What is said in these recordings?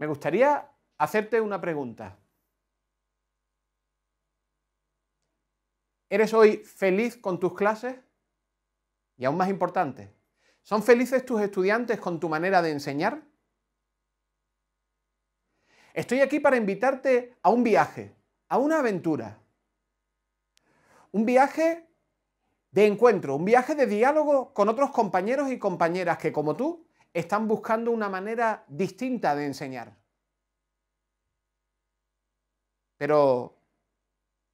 Me gustaría hacerte una pregunta. ¿Eres hoy feliz con tus clases? Y aún más importante, ¿son felices tus estudiantes con tu manera de enseñar? Estoy aquí para invitarte a un viaje, a una aventura. Un viaje de encuentro, un viaje de diálogo con otros compañeros y compañeras que como tú están buscando una manera distinta de enseñar. Pero,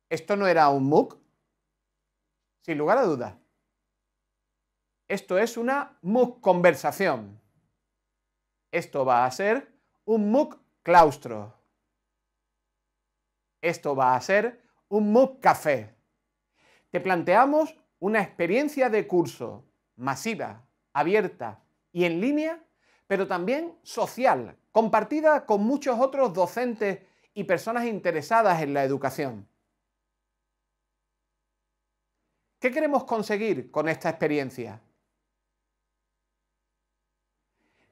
¿esto no era un MOOC? Sin lugar a dudas. Esto es una MOOC conversación. Esto va a ser un MOOC claustro. Esto va a ser un MOOC café. Te planteamos una experiencia de curso masiva, abierta, y en línea, pero también social, compartida con muchos otros docentes y personas interesadas en la educación. ¿Qué queremos conseguir con esta experiencia?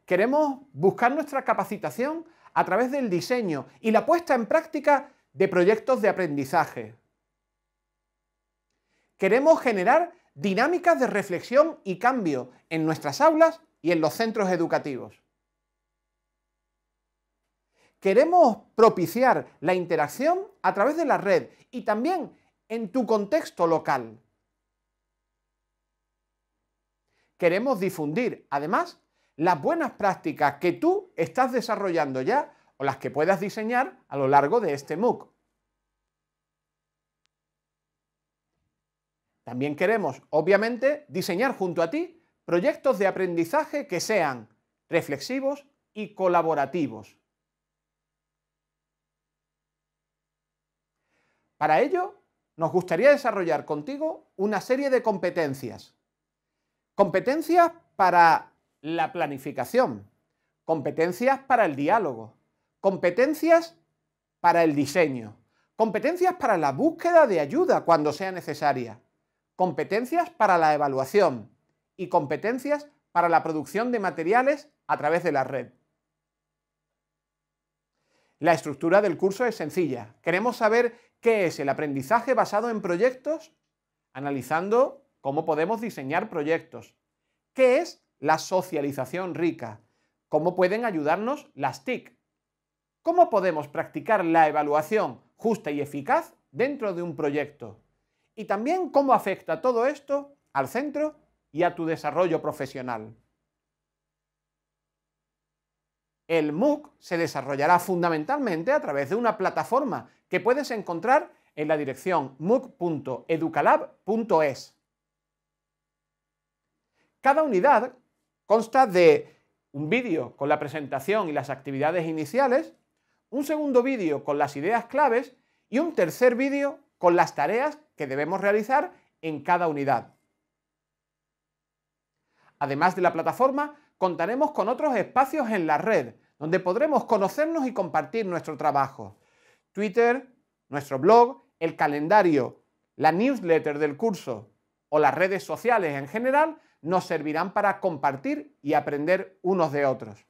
Queremos buscar nuestra capacitación a través del diseño y la puesta en práctica de proyectos de aprendizaje. Queremos generar dinámicas de reflexión y cambio en nuestras aulas y en los centros educativos. Queremos propiciar la interacción a través de la red y también en tu contexto local. Queremos difundir, además, las buenas prácticas que tú estás desarrollando ya o las que puedas diseñar a lo largo de este MOOC. También queremos, obviamente, diseñar junto a ti proyectos de aprendizaje que sean reflexivos y colaborativos. Para ello, nos gustaría desarrollar contigo una serie de competencias. Competencias para la planificación, competencias para el diálogo, competencias para el diseño, competencias para la búsqueda de ayuda cuando sea necesaria, competencias para la evaluación, y competencias para la producción de materiales a través de la red. La estructura del curso es sencilla. Queremos saber qué es el aprendizaje basado en proyectos, analizando cómo podemos diseñar proyectos. ¿Qué es la socialización rica? ¿Cómo pueden ayudarnos las TIC? ¿Cómo podemos practicar la evaluación justa y eficaz dentro de un proyecto? Y también cómo afecta todo esto al centro y a tu desarrollo profesional. El MOOC se desarrollará fundamentalmente a través de una plataforma que puedes encontrar en la dirección mooc.educalab.es. Cada unidad consta de un vídeo con la presentación y las actividades iniciales, un segundo vídeo con las ideas claves y un tercer vídeo con las tareas que debemos realizar en cada unidad. Además de la plataforma, contaremos con otros espacios en la red, donde podremos conocernos y compartir nuestro trabajo. Twitter, nuestro blog, el calendario, la newsletter del curso o las redes sociales en general nos servirán para compartir y aprender unos de otros.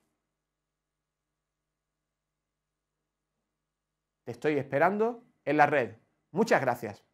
Te estoy esperando en la red. Muchas gracias.